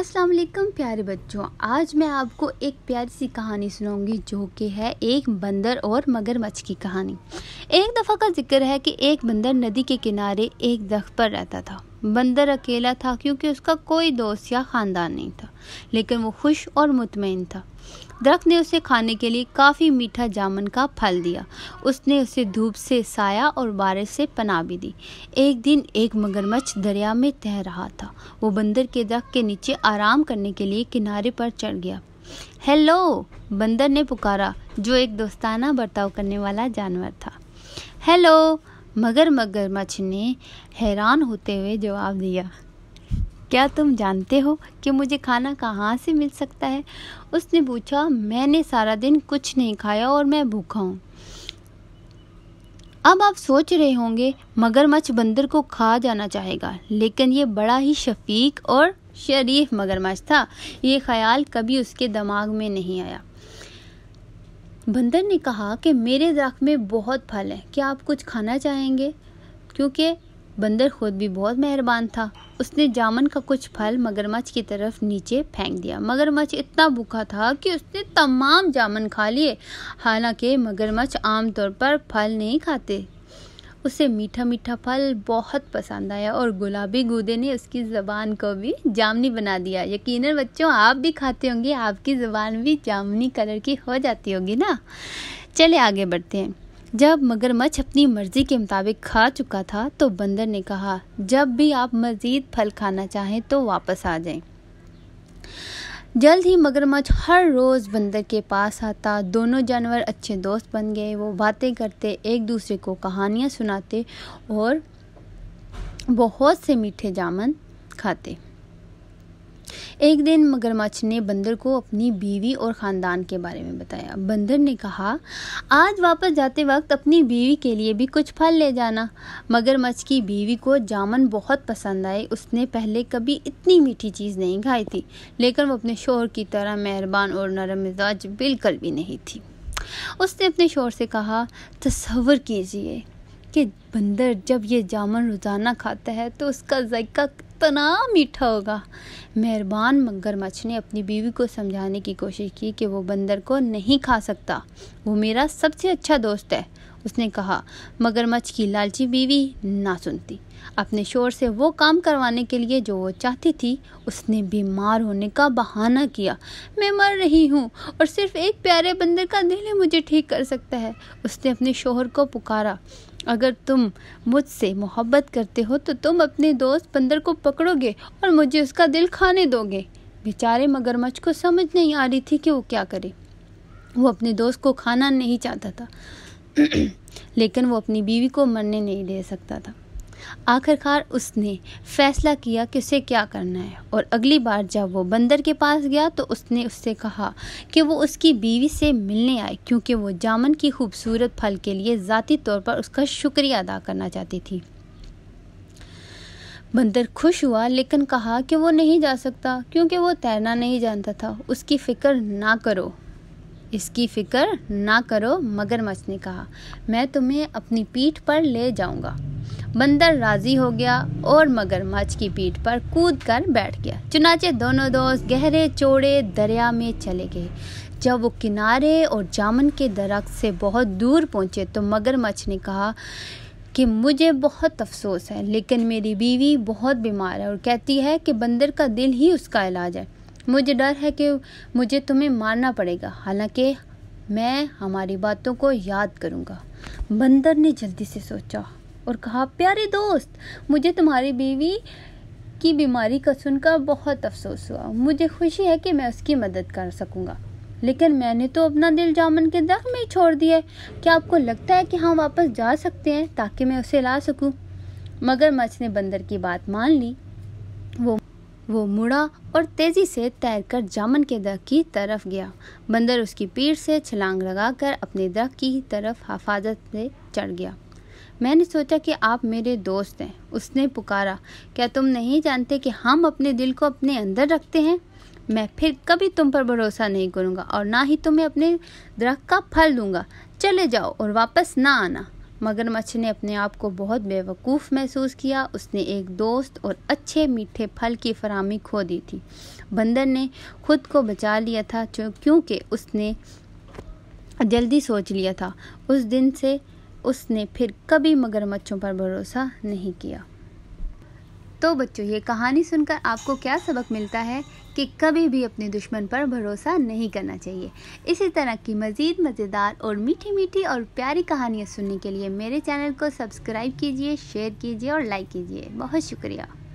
अस्सलाम वालेकुम प्यारे बच्चों आज मैं आपको एक प्यारी सी कहानी सुनाऊंगी जो कि है एक बंदर और मगरमच्छ की कहानी एक दफ़ा का जिक्र है कि एक बंदर नदी के किनारे एक दख पर रहता था बंदर अकेला था क्योंकि उसका कोई दोस्त या ख़ानदान नहीं था लेकिन वो खुश और मुतमिन था दरख्त ने उसे खाने के लिए काफ़ी मीठा जामन का फल दिया उसने उसे धूप से साया और बारिश से पना भी दी एक दिन एक मगरमच्छ दरिया में तैर रहा था वो बंदर के दरख्त के नीचे आराम करने के लिए किनारे पर चढ़ गया हेलो बंदर ने पुकारा जो एक दोस्ताना बर्ताव करने वाला जानवर था हेलो मगर मगरमच्छ ने हैरान होते हुए जवाब दिया क्या तुम जानते हो कि मुझे खाना कहाँ से मिल सकता है उसने पूछा मैंने सारा दिन कुछ नहीं खाया और मैं भूखा हूँ अब आप सोच रहे होंगे मगरमच्छ बंदर को खा जाना चाहेगा लेकिन ये बड़ा ही शफीक और शरीफ मगरमच्छ था ये ख्याल कभी उसके दिमाग में नहीं आया बंदर ने कहा कि मेरे दरख्त में बहुत फल हैं क्या आप कुछ खाना चाहेंगे क्योंकि बंदर खुद भी बहुत मेहरबान था उसने जामन का कुछ फल मगरमच्छ की तरफ नीचे फेंक दिया मगरमच्छ इतना भूखा था कि उसने तमाम जामन खा लिए हालांकि मगरमच्छ आमतौर पर फल नहीं खाते उसे मीठा मीठा फल बहुत पसंद आया और गुलाबी गूदे ने उसकी ज़बान को भी जामनी बना दिया यकीनन बच्चों आप भी खाते होंगे आपकी ज़बान भी जामनी कलर की हो जाती होगी ना चले आगे बढ़ते हैं जब मगरमच्छ अपनी मर्जी के मुताबिक खा चुका था तो बंदर ने कहा जब भी आप मज़ीद फल खाना चाहें तो वापस आ जाएं। जल्द ही मगरमच्छ हर रोज़ बंदर के पास आता दोनों जानवर अच्छे दोस्त बन गए वो बातें करते एक दूसरे को कहानियाँ सुनाते और बहुत से मीठे जामन खाते एक दिन मगरमच्छ ने बंदर को अपनी बीवी और ख़ानदान के बारे में बताया बंदर ने कहा आज वापस जाते वक्त अपनी बीवी के लिए भी कुछ फल ले जाना मगरमच्छ की बीवी को जामन बहुत पसंद आए उसने पहले कभी इतनी मीठी चीज़ नहीं खाई थी लेकिन वो अपने शोर की तरह मेहरबान और नरम मिजाज बिल्कुल भी नहीं थी उसने अपने शोर से कहा तस्वर कीजिए कि बंदर जब ये जामुन रोज़ाना खाता है तो उसका जायका कितना मीठा होगा मेहरबान मगरमच्छ ने अपनी बीवी को समझाने की कोशिश की कि वो बंदर को नहीं खा सकता वो मेरा सबसे अच्छा दोस्त है उसने कहा मगरमच्छ की लालची बीवी ना सुनती अपने शोर से वो काम करवाने के लिए जो वो चाहती थी उसने बीमार होने का बहाना किया मैं मर रही हूँ और सिर्फ एक प्यारे बंदर का दिल ही मुझे ठीक कर सकता है उसने अपने शोहर को पुकारा अगर तुम मुझसे मोहब्बत करते हो तो तुम अपने दोस्त बंदर को पकड़ोगे और मुझे उसका दिल खाने दोगे बेचारे मगरमच्छ को समझ नहीं आ रही थी कि वो क्या करे वो अपने दोस्त को खाना नहीं चाहता था लेकिन वो अपनी बीवी को मरने नहीं दे सकता था आखिरकार उसने फैसला किया कि उसे क्या करना है और अगली बार जब वो बंदर के पास गया तो उसने उससे कहा कि वो उसकी बीवी से मिलने आए क्योंकि वो जामन की खूबसूरत फल के लिए ज़ाती तौर पर उसका शुक्रिया अदा करना चाहती थी बंदर खुश हुआ लेकिन कहा कि वो नहीं जा सकता क्योंकि वो तैरना नहीं जानता था उसकी फ़िक्र ना करो इसकी फ़िक्र ना करो मगरमच्छ ने कहा मैं तुम्हें अपनी पीठ पर ले जाऊंगा बंदर राजी हो गया और मगरमच्छ की पीठ पर कूद कर बैठ गया चुनाचे दोनों दोस्त गहरे चौड़े दरिया में चले गए जब वो किनारे और जामन के दरख्त से बहुत दूर पहुंचे तो मगरमच्छ ने कहा कि मुझे बहुत अफसोस है लेकिन मेरी बीवी बहुत बीमार है और कहती है कि बंदर का दिल ही उसका इलाज है मुझे डर है कि मुझे तुम्हें मारना पड़ेगा हालांकि मैं हमारी बातों को याद करूँगा बंदर ने जल्दी से सोचा और कहा प्यारे दोस्त मुझे तुम्हारी बीवी की बीमारी का सुनकर बहुत अफसोस हुआ मुझे खुशी है कि मैं उसकी मदद कर सकूँगा लेकिन मैंने तो अपना दिल जामन के दर में ही छोड़ दिया है क्या आपको लगता है कि हम हाँ, वापस जा सकते हैं ताकि मैं उसे ला सकूं? मगर मच ने बंदर की बात मान ली वो वो मुड़ा और तेज़ी से तैरकर जामन के दर की तरफ गया बंदर उसकी पीठ से छलांग लगाकर अपने दर की तरफ हफाजत से चढ़ गया मैंने सोचा कि आप मेरे दोस्त हैं उसने पुकारा क्या तुम नहीं जानते कि हम अपने दिल को अपने अंदर रखते हैं मैं फिर कभी तुम पर भरोसा नहीं करूँगा और ना ही तुम्हें अपने दरख का फल दूंगा चले जाओ और वापस ना आना मगरमच्छ ने अपने आप को बहुत बेवकूफ़ महसूस किया उसने एक दोस्त और अच्छे मीठे फल की फरामी खो दी थी बंदर ने खुद को बचा लिया था क्योंकि उसने जल्दी सोच लिया था उस दिन से उसने फिर कभी मगरमच्छों पर भरोसा नहीं किया तो बच्चों ये कहानी सुनकर आपको क्या सबक मिलता है कि कभी भी अपने दुश्मन पर भरोसा नहीं करना चाहिए इसी तरह की मज़ीद मज़ेदार और मीठी मीठी और प्यारी कहानियाँ सुनने के लिए मेरे चैनल को सब्सक्राइब कीजिए शेयर कीजिए और लाइक कीजिए बहुत शुक्रिया